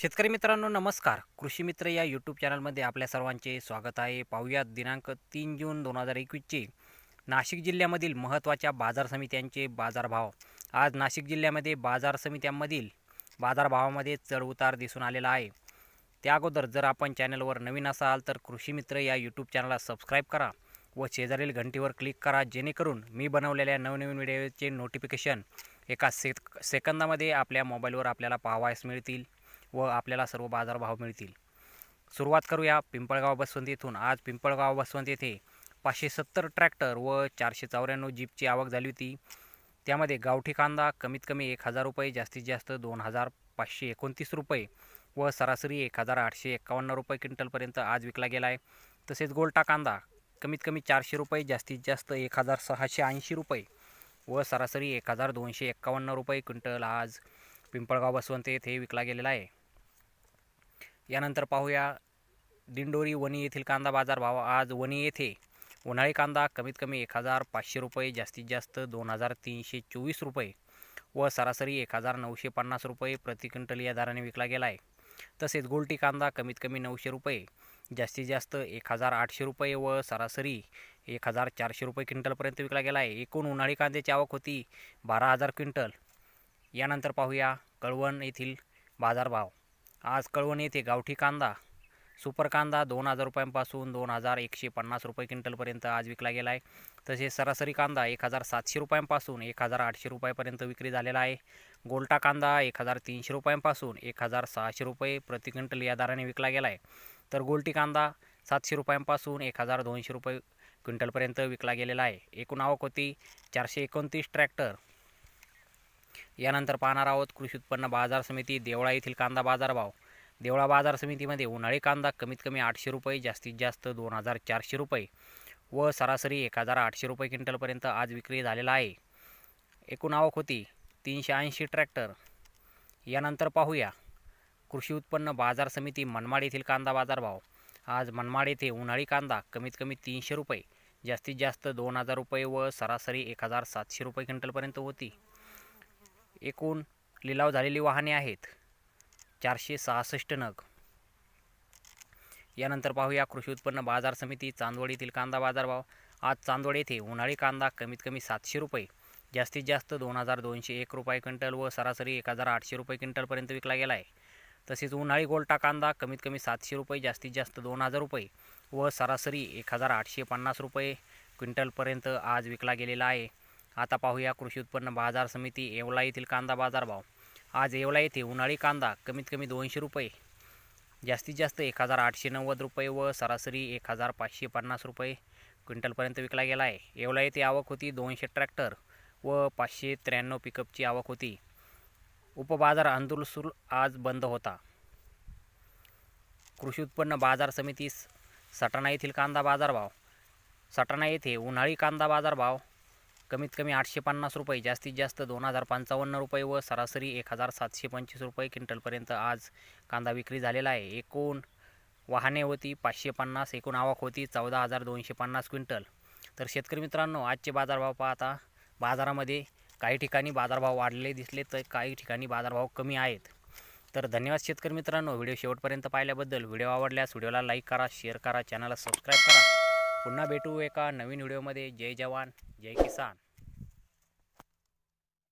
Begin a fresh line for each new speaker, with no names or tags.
शेतकरी मित्रांनो नमस्कार कृषी मित्र या यूट्यूब चॅनलमध्ये आपल्या सर्वांचे स्वागत आहे पाहुयात दिनांक तीन जून दोन हजार एकवीसचे नाशिक जिल्ह्यामधील महत्त्वाच्या बाजार समित्यांचे बाजारभाव आज नाशिक जिल्ह्यामध्ये बाजार समित्यांमधील बाजारभावामध्ये चढउतार दिसून आलेला आहे त्या अगोदर जर आपण चॅनलवर नवीन असाल तर कृषी मित्र या यूट्यूब चॅनलला सबस्क्राईब करा व शेजारील घंटीवर क्लिक करा जेणेकरून मी बनवलेल्या नवनवीन व्हिडिओचे नोटिफिकेशन एका सेक सेकंदामध्ये आपल्या मोबाईलवर आपल्याला पाहावयास मिळतील व आपल्याला सर्व बाजारभाव मिळतील सुरुवात करूया पिंपळगाव बसवंत येथून आज पिंपळगाव बसवंत येथे पाचशे सत्तर ट्रॅक्टर व चारशे चौऱ्याण्णव जीपची आवक झाली होती त्यामध्ये गावठी कांदा कमीत कमी एक हजार रुपये जास्तीत जास्त दोन हजार पाचशे एकोणतीस रुपये व सरासरी एक हजार आठशे एक्कावन्न रुपये क्विंटलपर्यंत आज विकला गेला आहे तसेच गोलटा कांदा कमीत कमी चारशे रुपये जास्तीत जास्त एक हजार सहाशे ऐंशी रुपये व सरासरी एक हजार दोनशे एक्कावन्न रुपये क्विंटल आज पिंपळगाव बसवंत येथे विकला गेलेला आहे यानंतर पाहूया दिंडोरी वणी येथील कांदा बाजार भाव आज वणी येथे उन्हाळी कांदा कमीत कमी एक हजार पाचशे रुपये जास्तीत जास्त दोन हजार तीनशे चोवीस रुपये व सरासरी एक हजार नऊशे पन्नास रुपये प्रति क्विंटल या दराने विकला गेला आहे तसेच गोलटी कांदा कमीत कमी नऊशे रुपये जास्तीत जास्त एक हजार आठशे रुपये व सरासरी एक हजार चारशे रुपये क्विंटलपर्यंत विकला गेला आहे एकूण उन्हाळी कांद्याची आवक होती बारा हजार क्विंटल यानंतर पाहूया कळवण येथील बाजारभाव आज कळवण येथे गावठी कांदा सुपर कांदा दोन हजार रुपयांपासून दोन हजार एकशे पन्नास रुपये क्विंटलपर्यंत आज विकला गेला आहे तसेच सरासरी कांदा एक हजार सातशे रुपयांपासून एक हजार आठशे रुपयापर्यंत विक्री झालेला आहे गोलटा कांदा एक हजार तीनशे रुपयांपासून एक हजार सहाशे रुपये प्रति क्विंटल या दराने विकला गेला आहे तर गोलटी कांदा सातशे रुपयांपासून एक हजार दोनशे रुपये क्विंटलपर्यंत विकला गेलेला आहे एकूण आवक होती चारशे एकोणतीस ट्रॅक्टर यानंतर पाहणार आहोत कृषी उत्पन्न बाजार समिती देवळा येथील कांदा बाजारभाव देवळा बाजार समितीमध्ये उन्हाळी कांदा कमीत कमी आठशे रुपये जास्तीत जास्त दोन हजार चारशे रुपये व सरासरी एक हजार आठशे रुपये क्विंटलपर्यंत आज विक्री झालेला आहे एकूण आवक होती तीनशे ऐंशी ट्रॅक्टर यानंतर पाहूया कृषी उत्पन्न बाजार समिती मनमाड येथील कांदा भाव आज मनमाड येथे उन्हाळी कांदा कमीत कमी तीनशे रुपये जास्तीत जास्त दोन हजार रुपये व सरासरी एक हजार सातशे रुपये क्विंटलपर्यंत होती एकूण लिलाव झालेली वाहने आहेत चारशे सहासष्ट नग यानंतर पाहूया कृषी उत्पन्न बाजार समिती चांदवड येथील कांदा बाजारभाव आज चांदवड येथे उन्हाळी कांदा कमीत कमी सातशे रुपये जास्तीत जास्त दोन हजार दोनशे एक रुपये क्विंटल व सरासरी एक हजार आठशे रुपये क्विंटलपर्यंत विकला गेला आहे तसेच उन्हाळी गोल्टा कांदा कमीत कमी सातशे रुपये जास्तीत जास्त दोन हजार रुपये व सरासरी एक हजार आठशे पन्नास रुपये क्विंटलपर्यंत आज विकला गेलेला आहे आता पाहूया कृषी उत्पन्न बाजार समिती येवला येथील कांदा बाजार भाव आज येवला येथे उन्हाळी कांदा कमीत कमी दोनशे रुपये जास्तीत जास्त एक हजार आठशे नव्वद रुपये व सरासरी एक हजार पाचशे पन्नास रुपये क्विंटलपर्यंत विकला गेला आहे येवला येथे आवक होती दोनशे ट्रॅक्टर व पाचशे त्र्याण्णव पिकअपची आवक होती उपबाजार आंदोलसूल आज बंद होता कृषी उत्पन्न बाजार समितीस सटाणा येथील कांदा बाजारभाव सटाणा येथे उन्हाळी कांदा बाजारभाव कमीत कमी आठशे पन्नास रुपये जास्तीत जास्त दोन हजार पंचावन्न रुपये व सरासरी एक हजार सातशे पंचवीस रुपये क्विंटलपर्यंत आज कांदा विक्री झालेला आहे एकूण वाहने होती पाचशे पन्नास एकूण आवक होती चौदा हजार दोनशे पन्नास क्विंटल तर शेतकरी मित्रांनो आजचे बाजारभाव पाहता बाजारामध्ये काही ठिकाणी बाजारभाव वाढले दिसले तर काही ठिकाणी बाजारभाव कमी आहेत तर धन्यवाद शेतकरी मित्रांनो व्हिडिओ शेवटपर्यंत पाहिल्याबद्दल व्हिडिओ आवडल्यास व्हिडिओला लाईक करा शेअर करा चॅनलला सबस्क्राईब करा पुन्हा भेटू एका नवीन व्हिडिओमध्ये जय जवान जय किसान